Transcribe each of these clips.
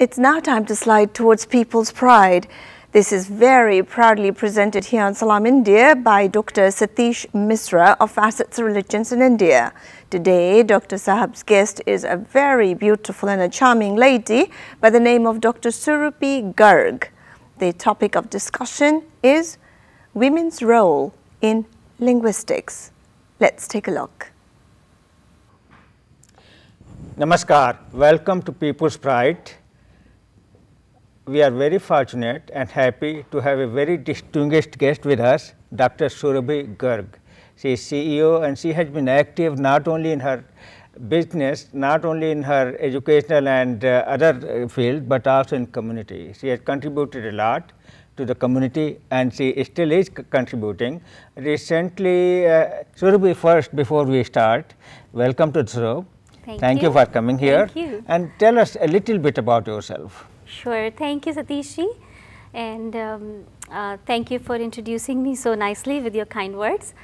It's now time to slide towards people's pride. This is very proudly presented here on Salam India by Dr. Satish Misra of Facets Religions in India. Today, Dr. Sahab's guest is a very beautiful and a charming lady by the name of Dr. Surupi Garg. The topic of discussion is women's role in linguistics. Let's take a look. Namaskar. Welcome to People's Pride we are very fortunate and happy to have a very distinguished guest with us, Dr. Surabhi Garg. She is CEO and she has been active not only in her business, not only in her educational and uh, other uh, fields, but also in community. She has contributed a lot to the community and she still is contributing. Recently, uh, Surabhi first before we start, welcome to Surabhi. Thank, Thank you. you. for coming here. And tell us a little bit about yourself. Sure. Thank you, Satishi. And um, uh, thank you for introducing me so nicely with your kind words.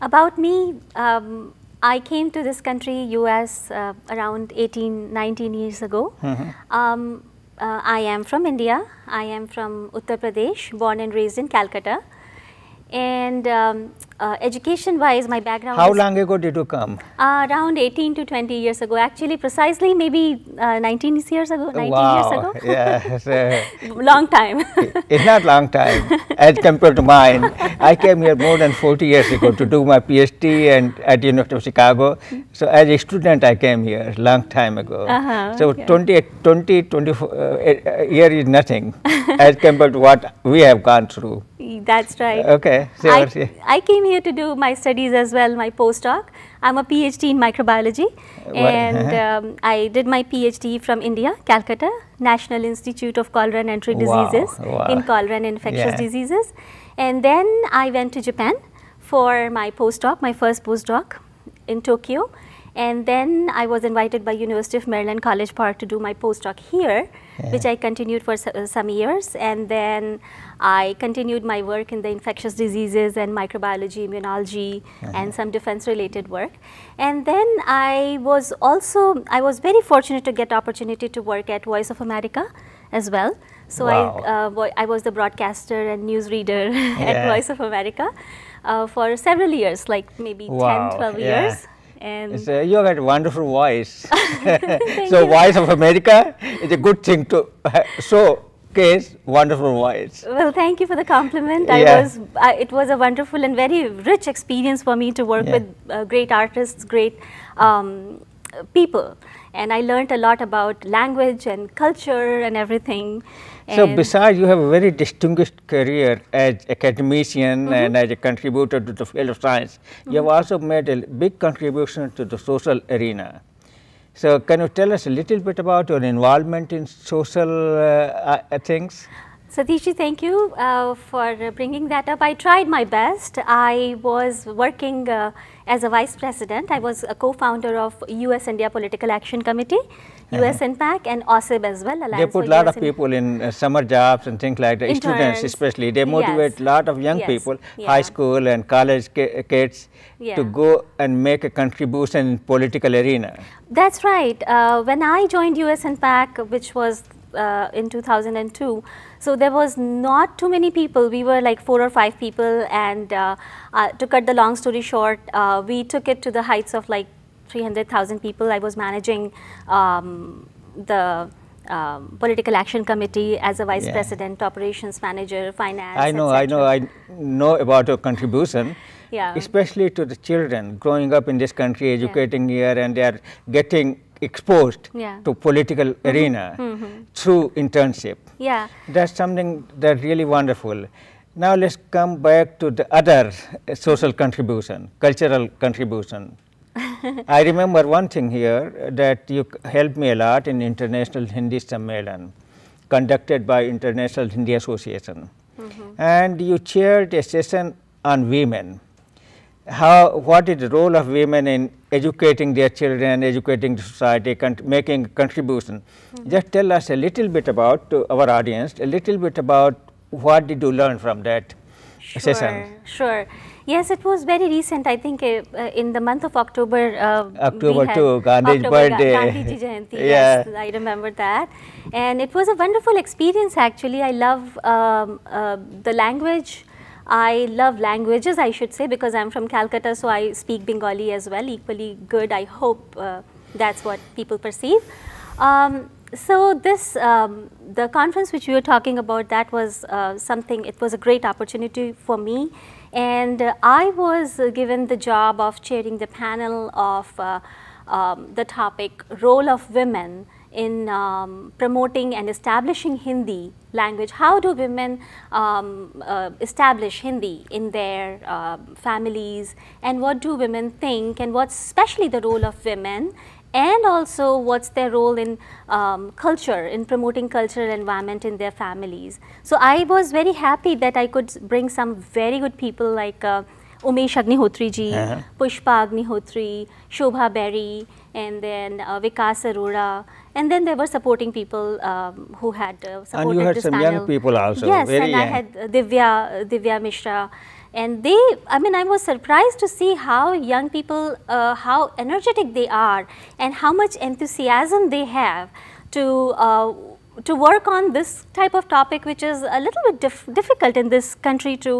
About me, um, I came to this country, US, uh, around 18, 19 years ago. Mm -hmm. um, uh, I am from India. I am from Uttar Pradesh, born and raised in Calcutta. And um, uh, education wise my background how long ago did you come uh, around 18 to 20 years ago actually precisely maybe uh, 19 years ago 19 wow. years ago yes long time it's not long time as compared to mine i came here more than 40 years ago to do my phd and at the university of chicago so as a student i came here long time ago -huh, so yeah. 20 20 24 uh, year is nothing as compared to what we have gone through that's right okay so I, I came came here to do my studies as well, my postdoc. I'm a PhD in microbiology uh-huh. and um, I did my PhD from India, Calcutta, National Institute of Cholera and Enteral wow. Diseases wow. in cholera and infectious yeah. diseases. And then I went to Japan for my postdoc, my first postdoc in Tokyo. And then I was invited by University of Maryland College Park to do my postdoc here, yeah. which I continued for uh, some years. And then I continued my work in the infectious diseases and microbiology, immunology, mm -hmm. and some defense-related work. And then I was also, I was very fortunate to get opportunity to work at Voice of America as well. So wow. I, uh, I was the broadcaster and newsreader yeah. at Voice of America uh, for several years, like maybe wow. 10, 12 yeah. years. And you have a wonderful voice. so you. voice of America is a good thing to So case, wonderful voyage. Well, thank you for the compliment. Yeah. I was, I, it was a wonderful and very rich experience for me to work yeah. with uh, great artists, great um, people. And I learned a lot about language and culture and everything. And so, besides, you have a very distinguished career as academician mm -hmm. and as a contributor to the field of science. Mm -hmm. You mm-hmm. have also made a big contribution to the social arena. So, can you tell us a little bit about your involvement in social uh, uh, things? Satishi, thank you uh, for bringing that up. I tried my best. I was working uh, as a vice president. I was a co-founder of U.S. India Political Action Committee, U.S. uh -huh. NPAC and OSIB as well. Alliance they put a lot US of people in uh, summer jobs and things like that, Interns. students especially. They motivate a yes. lot of young yes. people, yeah. high school and college kids yeah. to go and make a contribution in political arena. That's right. Uh, when I joined U.S. NPAC, which was uh, in 2002. So there was not too many people. We were like four or five people and uh, uh to cut the long story short, uh, we took it to the heights of like 300,000 people. I was managing um, the um, political action committee as a vice yeah. president, operations manager, finance. I know, I know, I know about your contribution. yeah. Especially to the children growing up in this country, educating yeah. here, and they are getting exposed yeah. to political mm -hmm. arena mm -hmm. through internship. Yeah. That's something that really wonderful. Now let's come back to the other uh, social contribution, cultural contribution. I remember one thing here uh, that you helped me a lot in International Hindi Sammelan conducted by International Hindi Association. Mm -hmm. And you chaired a session on women. How, what is the role of women in educating their children, educating the society, making a contribution. Mm -hmm. Just tell us a little bit about uh, our audience, a little bit about what did you learn from that sure, session? Sure. Yes, it was very recent. I think uh, uh in the month of October. Uh, October too, Gandhi's October, birthday. Gandhi Jayanti. yeah. Yes, I remember that. And it was a wonderful experience actually. I love um, uh, the language I love languages, I should say, because I'm from Calcutta, so I speak Bengali as well, equally good. I hope uh, that's what people perceive. Um, so this, um, the conference which we were talking about, that was uh, something, it was a great opportunity for me. And uh, I was given the job of chairing the panel of uh, um, the topic, role of women in um, promoting and establishing Hindi language. How do women um, uh, establish Hindi in their uh, families and what do women think and what's especially the role of women and also what's their role in um, culture, in promoting cultural environment in their families. So I was very happy that I could bring some very good people like uh, Umesh Agnihotri ji, uh -huh. Pushpa Agnihotri, Shobha Berry, and then uh, Vikas Arora and then there were supporting people um, who had uh, supported And you had some panel. young people also. Yes, and young. I had uh, Divya, uh, Divya Mishra. And they, I mean, I was surprised to see how young people, uh, how energetic they are and how much enthusiasm they have to uh, to work on this type of topic which is a little bit dif difficult in this country to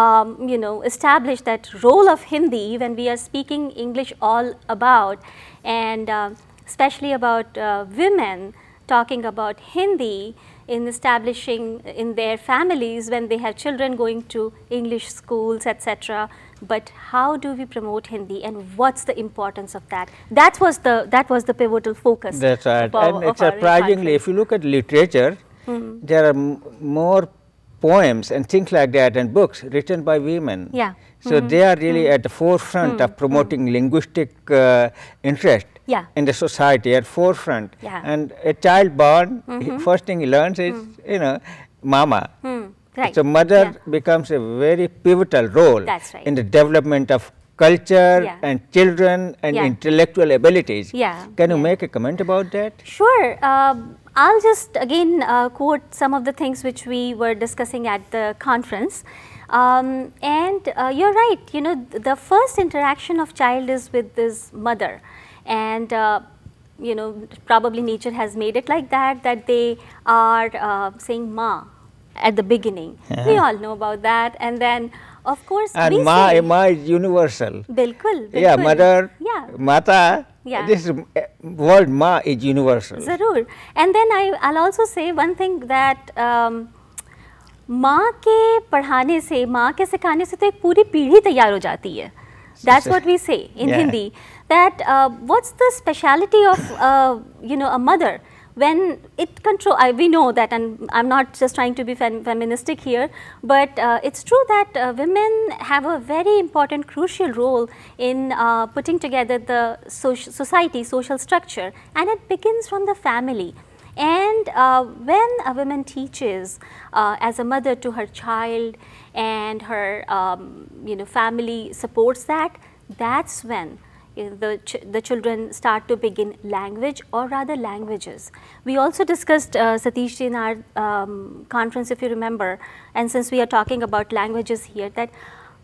um, you know establish that role of Hindi when we are speaking English all about and uh, especially about uh, women talking about Hindi in establishing in their families when they have children going to English schools, etc. But how do we promote Hindi and what's the importance of that? That was the, that was the pivotal focus. That's right. Of, and of surprisingly, if you look at literature, mm -hmm. there are more poems and things like that and books written by women. Yeah. So mm -hmm. they are really mm -hmm. at the forefront of mm-hmm. promoting linguistic uh, interest yeah. in the society at forefront. Yeah. And a child born, mm -hmm. first thing he learns is, mm. you know, mama. Mm. Right. So mother yeah. becomes a very pivotal role right. in the development of culture yeah. and children and yeah. intellectual abilities. Yeah. Can you yeah. make a comment about that? Sure. Uh, I'll just again uh, quote some of the things which we were discussing at the conference. Um, and uh, you're right, you know, the first interaction of child is with his mother and uh, you know probably nature has made it like that that they are uh, saying ma at the beginning. Yeah. We all know about that and then of course and ma, say, ma is universal. Bilkul, bilkul. Yeah, mother, yeah. mata, yeah. this eh, word ma is universal. Zarur. And then I, I'll also say one thing that um, माँ के पढ़ाने ma माँ के se to ek puri पूरी पीढ़ी तैयार हो जाती है दैट्स वॉट वी से इन Hindi that uh, what's the speciality of uh, you know a mother when it control I, we know that and i'm not just trying to be fem feministic here but uh, it's true that uh, women have a very important crucial role in uh, putting together the society social structure and it begins from the family and uh, when a woman teaches uh, as a mother to her child and her um, you know family supports that that's when Eh, the, ch the children start to begin language or rather languages. We also discussed uh, Satish in our um, conference if you remember and since we are talking about languages here that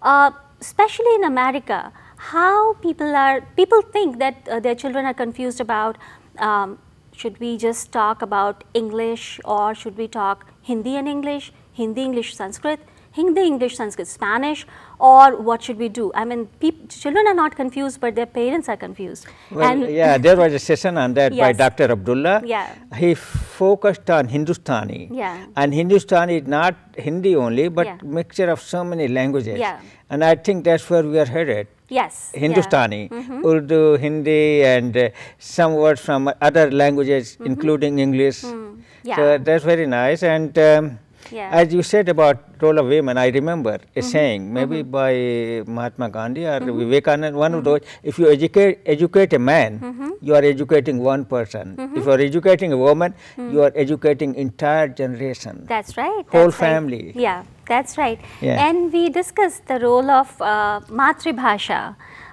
uh, especially in America how people are, people think that uh, their children are confused about um, should we just talk about English or should we talk Hindi and English, Hindi, English, Sanskrit Hindi, English, Sanskrit, Spanish, or what should we do? I mean, children are not confused, but their parents are confused. Well, and yeah, there was a session on that yes. by Dr. Abdullah. Yeah. He focused on Hindustani. Yeah. And Hindustani is not Hindi only, but yeah. mixture of so many languages. Yeah. And I think that's where we are headed. Yes. Hindustani, yeah. mm -hmm. Urdu, Hindi, and uh, some words from other languages, mm -hmm. including English. Mm. Yeah. So that's very nice. And um, yeah. As you said about role of women, I remember a mm -hmm. saying, maybe mm -hmm. by Mahatma Gandhi or mm -hmm. Vivekananda, one of mm-hmm. those, if you educate, educate a man, mm-hmm. you are educating one person. Mm-hmm. If you are educating a woman, mm. you are educating entire generation. That's right. Whole that's family. Right. Yeah, that's right. Yeah. And we discussed the role of uh, Matribhasha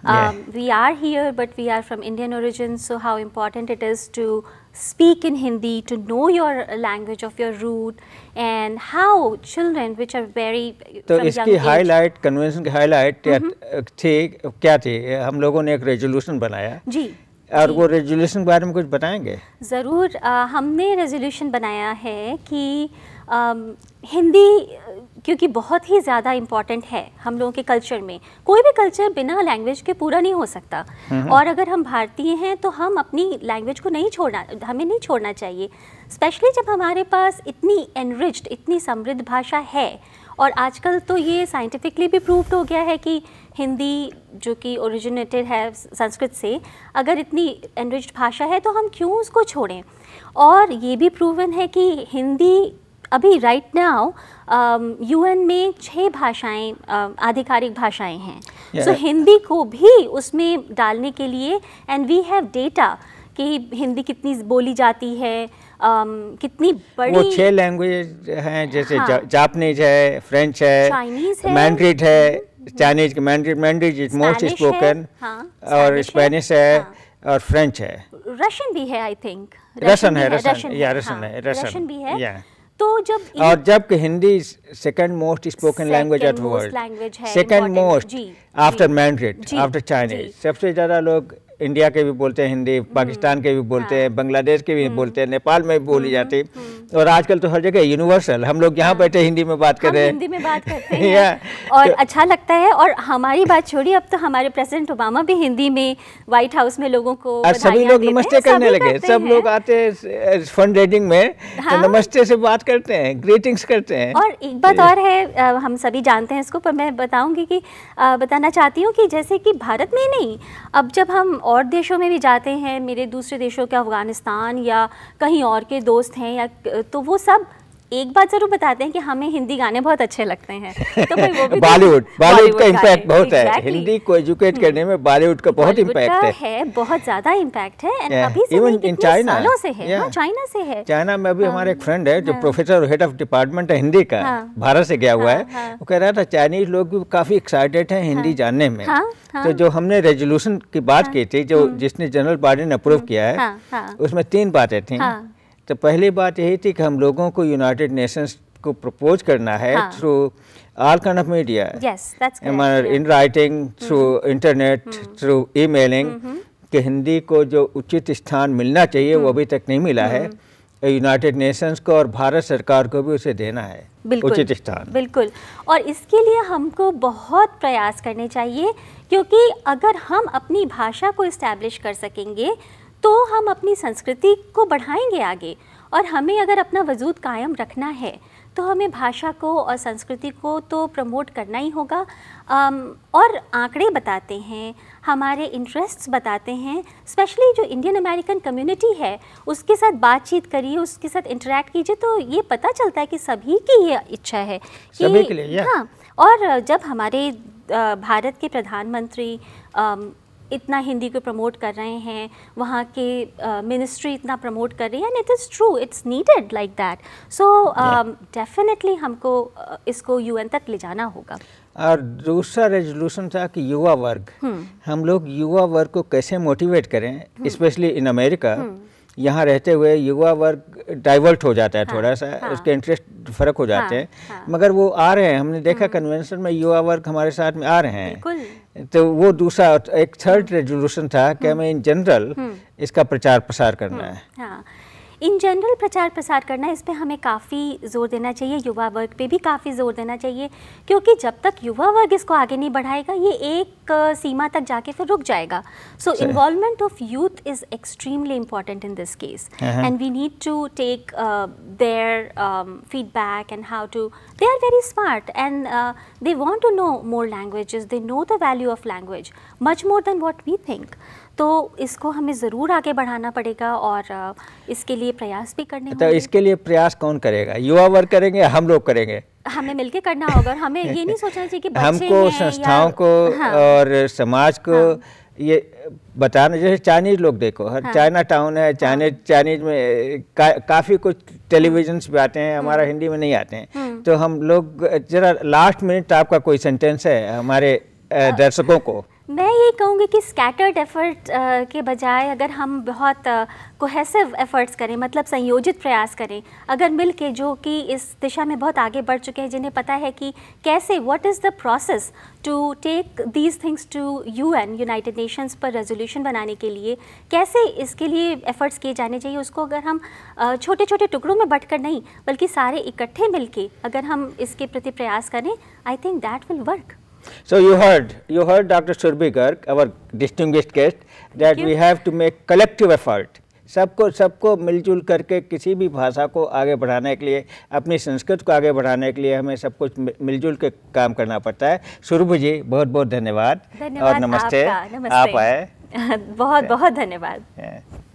yeah. Um, we are here, but we are from Indian origin, so how important it is to speak in Hindi, to know your language of your root, and how children, which are very तो इसकी highlight convention की highlight mm-hmm. थी क्या थी हम लोगों ने एक रेजोल्यूशन बनाया जी और वो रेजोल्यूशन के बारे में कुछ बताएंगे ज़रूर हमने रेजोल्यूशन बनाया है कि हिंदी क्योंकि बहुत ही ज़्यादा इम्पॉर्टेंट है हम लोगों के कल्चर में कोई भी कल्चर बिना लैंग्वेज के पूरा नहीं हो सकता और अगर हम भारतीय हैं तो हम अपनी लैंग्वेज को नहीं छोड़ना हमें नहीं छोड़ना चाहिए स्पेशली जब हमारे पास इतनी एनरिच्ड इतनी समृद्ध भाषा है और आजकल तो ये साइंटिफिकली भी प्रूव्ड हो गया है कि हिंदी जो कि ओरिजिनेटेड है संस्कृत से अगर इतनी एनरिच्ड भाषा है तो हम क्यों उसको छोड़ें और ये भी प्रूवन है कि हिंदी अभी राइट नाउ यूएन में छह भाषाएं um, आधिकारिक भाषाएं हैं सो yeah. so, हिंदी को भी उसमें डालने के लिए एंड वी हैव डेटा कि हिंदी कितनी बोली जाती है um, कितनी बड़ी वो छह लैंग्वेज हैं जैसे हाँ, जापनीज है फ्रेंच है चाइनीज है चाइनीज के Mandarin Mandarin is most spoken और स्पेनिश है हाँ। और फ्रेंच है रशियन भी है आई थिंक रशियन है रशियन या रशियन है रशियन भी है तो जब और जबकि Hindi second most spoken language at world second most after Mandarin after Chinese सबसे ज़्यादा लोग इंडिया के भी बोलते हैं हिंदी हम्म, पाकिस्तान के भी हाँ। बोलते हैं बांग्लादेश के भी हम्म। बोलते हैं नेपाल में भी बोली हम्म, जाती और आजकल तो हर जगह यूनिवर्सल हम लोग यहाँ हाँ। बैठे हिंदी में बात कर रहे हैं हिंदी में बात करते हैं और तो- अच्छा लगता है और हमारी बात छोड़ी अब तो हमारे प्रेसिडेंट ओबामा भी हिंदी में व्हाइट हाउस में लोगों को सभी लोग नमस्ते करने लगे सब लोग आते फंड रेडिंग में तो हाँ। नमस्ते से बात करते हैं ग्रीटिंग्स करते हैं और एक बात तो- और है हम सभी जानते हैं इसको पर मैं बताऊंगी की बताना चाहती हूँ की जैसे की भारत में नहीं अब जब हम और देशों में भी जाते हैं मेरे दूसरे देशों के अफ़गानिस्तान या कहीं और के दोस्त हैं या तो वो सब एक बात जरूर बताते हैं कि हमें हिंदी गाने बहुत अच्छे लगते हैं तो बॉलीवुड बॉलीवुड तो का इम्पैक्ट बहुत है हिंदी को एजुकेट करने में बॉलीवुड का बहुत इम्पैक्ट है।, है बहुत ज्यादा इम्पैक्ट है इवन इन चाइना से है चाइना हाँ, से है चाइना में अभी हाँ। हमारे एक फ्रेंड है जो प्रोफेसर हेड ऑफ डिपार्टमेंट है हिंदी का हाँ। भारत से गया हुआ है वो कह रहा था चाइनीज लोग भी काफी एक्साइटेड है हिंदी जानने में तो जो हमने रेजोल्यूशन की बात की थी जो हम्म। जिसने जनरल बॉडी ने अप्रूव किया है उसमें तीन बातें थी तो पहली बात यही थी कि हम लोगों को यूनाइटेड नेशंस को प्रपोज करना है through all kind of media in writing through internet through emailing कि हिंदी को जो उचित स्थान मिलना चाहिए वो हम्म। अभी तक नहीं मिला है यूनाइटेड हम्म। नेशंस को और भारत सरकार को भी उसे देना है उचित स्थान बिल्कुल और इसके लिए हमको बहुत प्रयास करने चाहिए क्योंकि अगर हम अपनी भाषा को इस्टेब्लिश कर सकेंगे तो हम अपनी संस्कृति को बढ़ाएंगे आगे और हमें अगर अपना वजूद कायम रखना है तो हमें भाषा को और संस्कृति को तो प्रमोट करना ही होगा और आंकड़े बताते हैं हमारे इंटरेस्ट्स बताते हैं स्पेशली जो इंडियन अमेरिकन कम्युनिटी है उसके साथ बातचीत करिए उसके साथ इंटरेक्ट कीजिए तो ये पता चलता है कि सभी की ये इच्छा है कि हाँ और जब हमारे भारत के प्रधानमंत्री इतना हिंदी को प्रमोट कर रहे हैं वहाँ के मिनिस्ट्री इतना प्रमोट कर रही है and it is true it's needed like that so definitely हमको इसको यूएन तक ले जाना होगा और दूसरा रेजोल्यूशन था कि युवा वर्ग हम्म। हम लोग युवा वर्ग को कैसे मोटिवेट करें स्पेशली इन अमेरिका यहाँ रहते हुए युवा वर्ग डाइवर्ट हो जाता है हाँ, थोड़ा सा हाँ, उसके इंटरेस्ट फर्क हो हाँ, जाते हैं हाँ, मगर वो आ रहे हैं हमने देखा कन्वेंशन हाँ। में युवा वर्ग हमारे साथ में आ रहे हैं तो वो दूसरा एक थर्ड रेजोल्यूशन था कि हमें इन जनरल हम्म। इसका प्रचार प्रसार करना है इन जनरल प्रचार प्रसार करना इस पर हमें काफ़ी ज़ोर देना चाहिए युवा वर्ग पे भी काफ़ी ज़ोर देना चाहिए क्योंकि जब तक युवा वर्ग इसको आगे नहीं बढ़ाएगा ये एक सीमा तक जाके फिर रुक जाएगा so involvement of youth is extremely important in this case and we need to take their feedback and how to they are very smart and they want to know more language they know the value of language much more than what we think तो इसको हमें ज़रूर आगे बढ़ाना पड़ेगा और इसके लिए प्रयास भी करने तो इसके लिए प्रयास कौन करेगा युवा वर्ग करेंगे हम लोग करेंगे हमें मिलके करना होगा हमें ये नहीं सोचना चाहिए कि हमको संस्थाओं को हाँ, और समाज को हाँ, ये बताना जैसे चाइनीज लोग देखो हर हाँ, चाइना टाउन है हाँ। चाइनीज हाँ, चाइनीज में का, काफ़ी कुछ टेलीविजन्स भी आते हैं हमारा हाँ। हिंदी में नहीं आते हैं हाँ। तो हम लोग जरा लास्ट मिनट आपका कोई सेंटेंस है हमारे दर्शकों को मैं ये कहूँगी कि स्कैटर्ड एफर्ट के बजाय अगर हम बहुत कोहेसिव एफर्ट्स करें मतलब संयोजित प्रयास करें अगर मिल के जो कि इस दिशा में बहुत आगे बढ़ चुके हैं जिन्हें पता है कि कैसे what is the process to take these things to UN United Nations पर रेजोल्यूशन बनाने के लिए कैसे इसके लिए एफर्ट्स किए जाने चाहिए उसको अगर हम छोटे छोटे टुकड़ों में बट कर नहीं बल्कि सारे इकट्ठे मिल के अगर हम इसके प्रति प्रयास करें I think that will work So, you heard you heard Dr. Garg, our distinguished guest that we have to make collective effort सबको सबको मिलजुल करके किसी भी भाषा को आगे बढ़ाने के लिए अपनी संस्कृत को आगे बढ़ाने के लिए हमें सब कुछ मिलजुल के काम करना पड़ता है सुरभ जी बहुत बहुत धन्यवाद और नमस्ते, नमस्ते। आप आए बहुत बहुत धन्यवाद